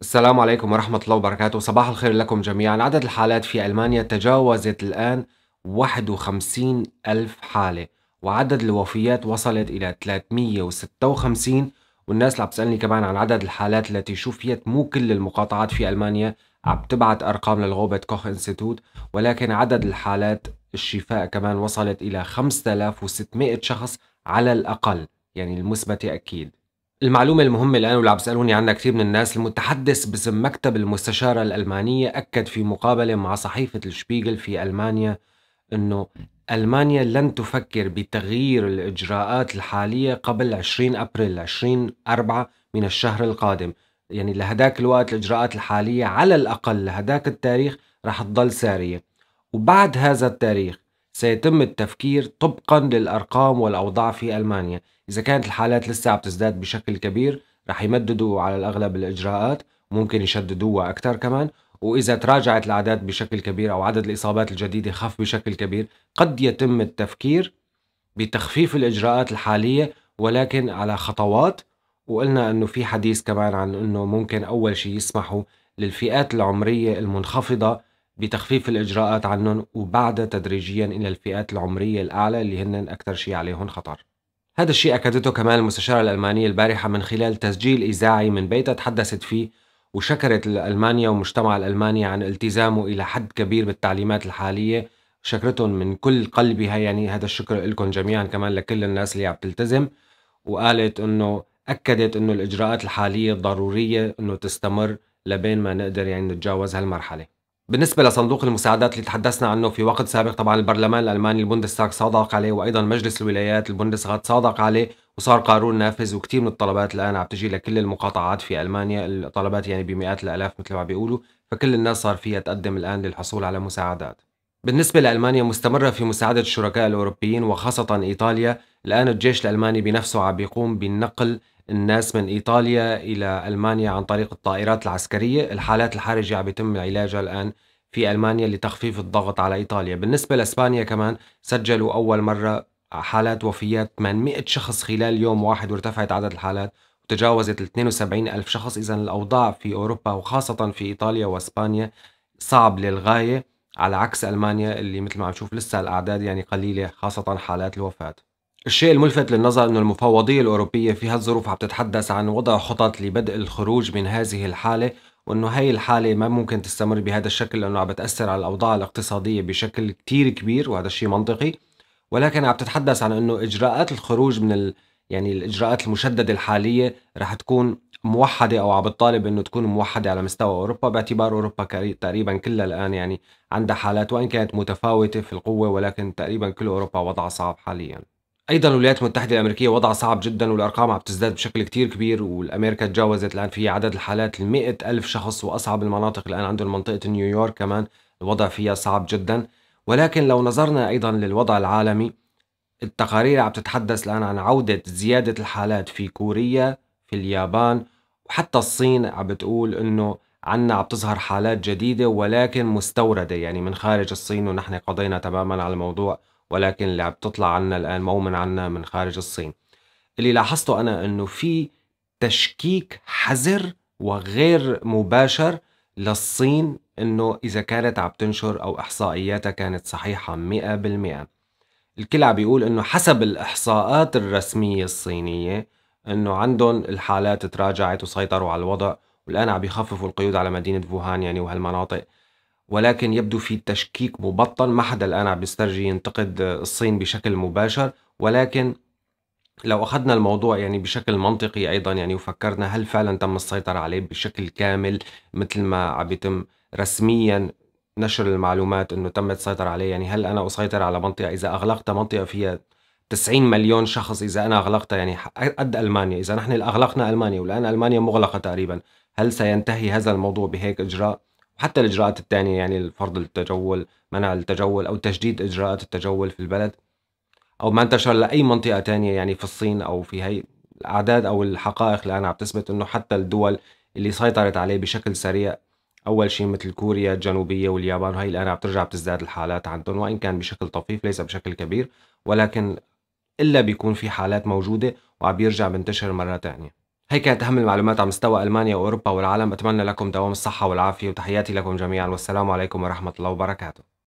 السلام عليكم ورحمة الله وبركاته صباح الخير لكم جميعا عدد الحالات في ألمانيا تجاوزت الآن 51 ألف حالة وعدد الوفيات وصلت إلى 356 والناس اللي عم تسألني كمان عن عدد الحالات التي شفيت مو كل المقاطعات في ألمانيا عم تبعت أرقام للغوبة كوخ انستيتوت ولكن عدد الحالات الشفاء كمان وصلت إلى 5600 شخص على الأقل يعني المثبتة أكيد المعلومة المهمة الآن واللي عم بيسألوني عنها كثير من الناس المتحدث باسم مكتب المستشارة الألمانية أكد في مقابلة مع صحيفة الشبيغل في ألمانيا أنه ألمانيا لن تفكر بتغيير الإجراءات الحالية قبل 20 أبريل 20 أربعة من الشهر القادم يعني لهداك الوقت الإجراءات الحالية على الأقل لهداك التاريخ رح تضل سارية وبعد هذا التاريخ سيتم التفكير طبقا للأرقام والأوضاع في ألمانيا إذا كانت الحالات لسه عم تزداد بشكل كبير رح يمددوا على الأغلب الإجراءات وممكن يشددوها أكثر كمان وإذا تراجعت الأعداد بشكل كبير أو عدد الإصابات الجديدة خف بشكل كبير قد يتم التفكير بتخفيف الإجراءات الحالية ولكن على خطوات وقلنا أنه في حديث كمان عن أنه ممكن أول شيء يسمحوا للفئات العمرية المنخفضة بتخفيف الإجراءات عنهم وبعدها تدريجيا إلى الفئات العمرية الأعلى اللي هن أكثر شيء عليهم خطر هذا الشيء أكدته كمان المستشارة الألمانية البارحة من خلال تسجيل إذاعي من بيتها تحدثت فيه وشكرت ألمانيا ومجتمع الألماني عن التزامه إلى حد كبير بالتعليمات الحالية شكرتهم من كل قلبها يعني هذا الشكر لكم جميعا كمان لكل الناس اللي عم تلتزم وقالت انه اكدت انه الاجراءات الحاليه ضروريه انه تستمر لبين ما نقدر يعني نتجاوز هالمرحله بالنسبة لصندوق المساعدات اللي تحدثنا عنه في وقت سابق طبعا البرلمان الألماني البوندستاغ صادق عليه وأيضا مجلس الولايات البوندسغاد صادق عليه وصار قانون نافذ وكثير من الطلبات الآن عم تجي لكل المقاطعات في ألمانيا الطلبات يعني بمئات الآلاف مثل ما بيقولوا فكل الناس صار فيها تقدم الآن للحصول على مساعدات بالنسبة لألمانيا مستمرة في مساعدة الشركاء الأوروبيين وخاصة إيطاليا الآن الجيش الألماني بنفسه عم بيقوم بنقل الناس من إيطاليا إلى ألمانيا عن طريق الطائرات العسكرية الحالات الحرجة عم يتم علاجها الآن في ألمانيا لتخفيف الضغط على إيطاليا بالنسبة لإسبانيا كمان سجلوا أول مرة حالات وفيات 800 شخص خلال يوم واحد وارتفعت عدد الحالات وتجاوزت ال 72 ألف شخص إذا الأوضاع في أوروبا وخاصة في إيطاليا وإسبانيا صعب للغاية على عكس ألمانيا اللي مثل ما عم نشوف لسه الأعداد يعني قليلة خاصة حالات الوفاة الشيء الملفت للنظر أن المفوضية الأوروبية في هالظروف عم تتحدث عن وضع خطط لبدء الخروج من هذه الحالة وأنه هي الحالة ما ممكن تستمر بهذا الشكل لأنه عم بتأثر على الأوضاع الاقتصادية بشكل كتير كبير وهذا الشيء منطقي ولكن عم تتحدث عن أنه إجراءات الخروج من ال... يعني الإجراءات المشددة الحالية رح تكون موحدة أو عم بتطالب أنه تكون موحدة على مستوى أوروبا باعتبار أوروبا تقريبا كلها الآن يعني عندها حالات وإن كانت متفاوتة في القوة ولكن تقريبا كل أوروبا وضعها صعب حالياً ايضا الولايات المتحده الامريكيه وضعها صعب جدا والارقام عم تزداد بشكل كتير كبير والامريكا تجاوزت الان في عدد الحالات ال ألف شخص واصعب المناطق الان عندهم منطقه نيويورك كمان الوضع فيها صعب جدا ولكن لو نظرنا ايضا للوضع العالمي التقارير عم تتحدث الان عن عوده زياده الحالات في كوريا في اليابان وحتى الصين عم بتقول انه عنا عم تظهر حالات جديده ولكن مستورده يعني من خارج الصين ونحن قضينا تماما على الموضوع ولكن اللي عم تطلع عنا الآن مومن عنا من خارج الصين اللي لاحظته أنا أنه في تشكيك حذر وغير مباشر للصين أنه إذا كانت عم تنشر أو إحصائياتها كانت صحيحة 100% الكل عم بيقول أنه حسب الإحصاءات الرسمية الصينية أنه عندهم الحالات تراجعت وسيطروا على الوضع والآن عم بيخففوا القيود على مدينة فوهان يعني وهالمناطق ولكن يبدو في تشكيك مبطن ما حدا الآن عم يسترجي ينتقد الصين بشكل مباشر ولكن لو أخذنا الموضوع يعني بشكل منطقي أيضا يعني وفكرنا هل فعلا تم السيطرة عليه بشكل كامل مثل ما عم يتم رسميا نشر المعلومات أنه تم السيطرة عليه يعني هل أنا أسيطر على منطقة إذا أغلقت منطقة فيها 90 مليون شخص إذا أنا أغلقتها يعني قد ألمانيا إذا نحن أغلقنا ألمانيا والآن ألمانيا مغلقة تقريبا هل سينتهي هذا الموضوع بهيك إجراء؟ حتى الإجراءات الثانية يعني فرض التجول منع التجول أو تجديد إجراءات التجول في البلد أو ما انتشر لأي منطقة ثانيه يعني في الصين أو في هي الأعداد أو الحقائق الان عم تثبت إنه حتى الدول اللي سيطرت عليه بشكل سريع أول شيء مثل كوريا الجنوبية واليابان وهي الآن عم ترجع بتزداد الحالات عندهم وإن كان بشكل طفيف ليس بشكل كبير ولكن إلا بيكون في حالات موجودة وعم يرجع بنتشر مرة ثانيه هي كانت أهم المعلومات على مستوى ألمانيا وأوروبا والعالم أتمنى لكم دوام الصحة والعافية وتحياتي لكم جميعا والسلام عليكم ورحمة الله وبركاته